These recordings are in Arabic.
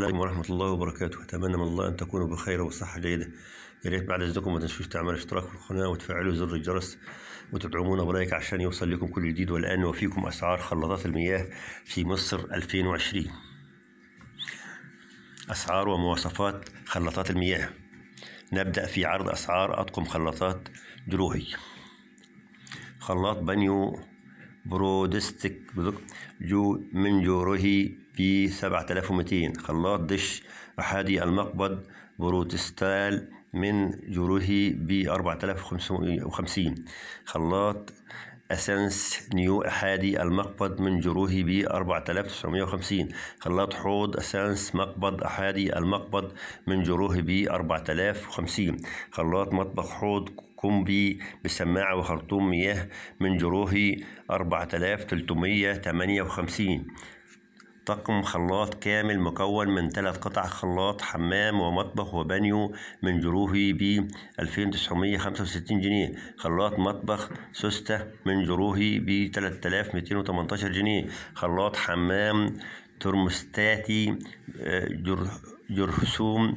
السلام عليكم ورحمة الله وبركاته أتمنى من الله أن تكونوا بخير وصحة جيدة يا ريت بعد إذنكم ما تنسوش تعملوا اشتراك في القناة وتفعلوا زر الجرس وتدعمونا برأيك عشان يوصل لكم كل جديد والآن وفيكم أسعار خلاطات المياه في مصر 2020 أسعار ومواصفات خلاطات المياه نبدأ في عرض أسعار أطقم خلاطات دروهي خلاط بانيو برودستيك من جوروهي بي 7200 خلاط دش أحادي المقبض بروتستال من جروهي بي 4050 خلاط أسنس نيو أحادي المقبض من جروهي بي 4950 خلاط حوض أسنس مقبض أحادي المقبض من جروهي بي 4050 خلاط مطبخ حوض كومبي بسماعة وخرطوم مياه من جروهي 4358 طقم خلاط كامل مكون من ثلاث قطع خلاط حمام ومطبخ وبانيو من جروهي ب 2965 جنيه خلاط مطبخ سوسته من جروهي ب 3218 جنيه خلاط حمام ترمستاتي آه، جرثوم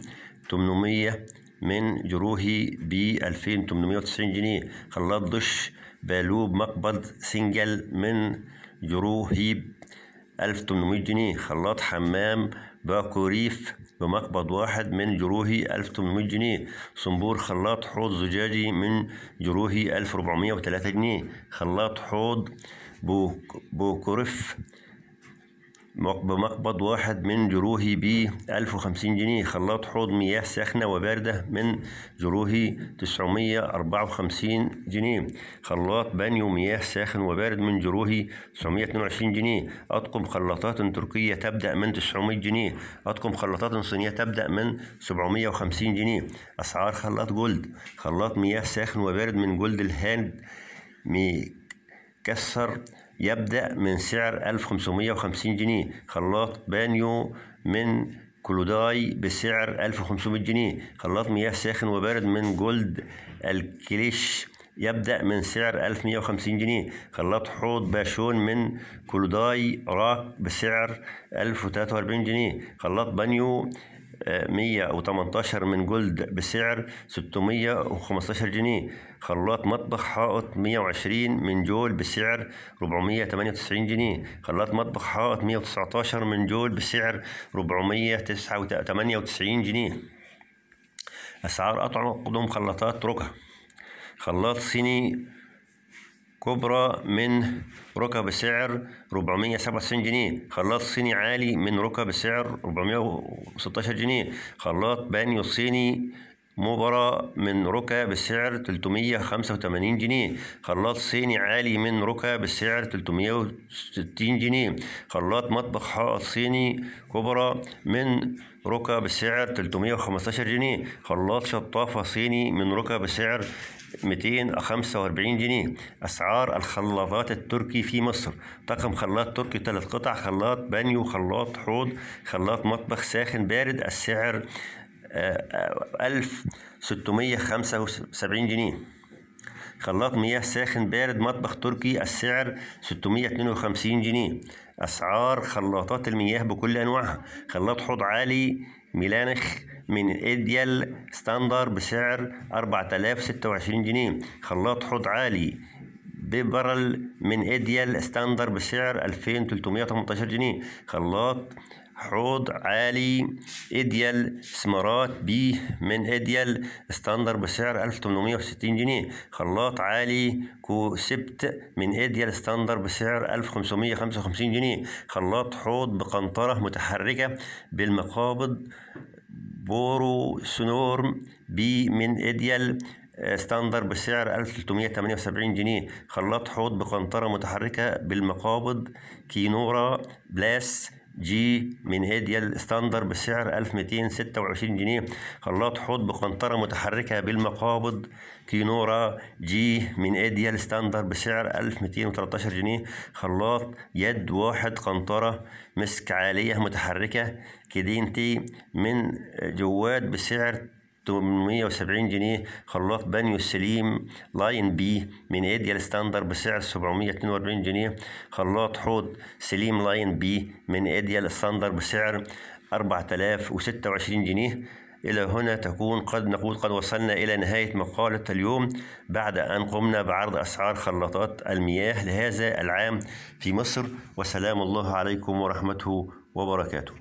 800 من جروهي ب 2890 جنيه خلاط دش بالوب مقبض سنجل من جروهي 1800 جنيه خلاط حمام باكو ريف بمقبض واحد من جروهي 1800 جنيه صنبور خلاط حوض زجاجي من جروهي 1403 جنيه خلاط حوض بوكورف بمقبض واحد من جروهي ب 1050 جنيه خلاط حوض مياه ساخنة وباردة من جروهي 954 جنيه خلاط بانيو مياه ساخن وبارد من جروهي 922 جنيه أطقم خلاطات تركية تبدأ من 900 جنيه أطقم خلاطات صينية تبدأ من 750 جنيه أسعار خلاط جولد خلاط مياه ساخن وبارد من جولد الهاند مكسر يبدأ من سعر 1550 جنيه خلاط بانيو من كلوداي بسعر 1500 جنيه خلاط مياه ساخن وبارد من جولد الكليش يبدأ من سعر 1150 جنيه خلاط حوض باشون من كلوداي راك بسعر 1043 جنيه خلاط بانيو 118 من جولد بسعر 615 جنيه خلاط مطبخ حائط 120 من جول بسعر 498 جنيه خلاط مطبخ حائط 119 من جول بسعر 498 جنيه أسعار أطعمة قدم خلاطات تركها خلاط صيني كبرى من ركب سعر 497 جنيه خلاط صيني عالي من ركب سعر 416 جنيه خلاط بانيو صيني مباراة من ركا بسعر 385 جنيه خلاط صيني عالي من ركا بسعر 360 جنيه خلاط مطبخ حائط صيني كبرى من ركا بسعر 315 جنيه خلاط شطافة صيني من ركا بسعر 245 جنيه أسعار الخلاطات التركي في مصر طقم خلاط تركي ثلاث قطع خلاط بانيو خلاط حوض خلاط مطبخ ساخن بارد السعر 1675 جنيه خلاط مياه ساخن بارد مطبخ تركي السعر 652 جنيه أسعار خلاطات المياه بكل أنواعها خلاط حوض عالي ميلانخ من إديال ستاندر بسعر 4026 جنيه خلاط حوض عالي ببرل من إيديال ستاندر بسعر 2318 جنيه خلاط حوض عالي إيديال سمارات بي من إيديال ستاندر بسعر 1860 جنيه خلاط عالي كوسبت من إيديال ستاندر بسعر 1555 جنيه خلاط حوض بقنطرة متحركة بالمقابض بورو سنورم بي من إيديال ستاندر بسعر 1378 جنيه خلاط حوض بقنطرة متحركة بالمقابض كينورا بلاس جي من هيديا ستاندر بسعر 1226 جنيه خلاط حوض بقنطرة متحركة بالمقابض كينورا جي من ايديال ستاندر بسعر 1213 جنيه خلاط يد واحد قنطرة مسك عالية متحركة كدينتي من جواد بسعر 870 جنيه خلاط بانيو السليم لاين بي من ايديال ستاندر بسعر 742 جنيه خلاط حوض سليم لاين بي من ايديال ستاندر بسعر 4026 جنيه إلى هنا تكون قد نقول قد وصلنا إلى نهاية مقالة اليوم بعد أن قمنا بعرض أسعار خلاطات المياه لهذا العام في مصر وسلام الله عليكم ورحمته وبركاته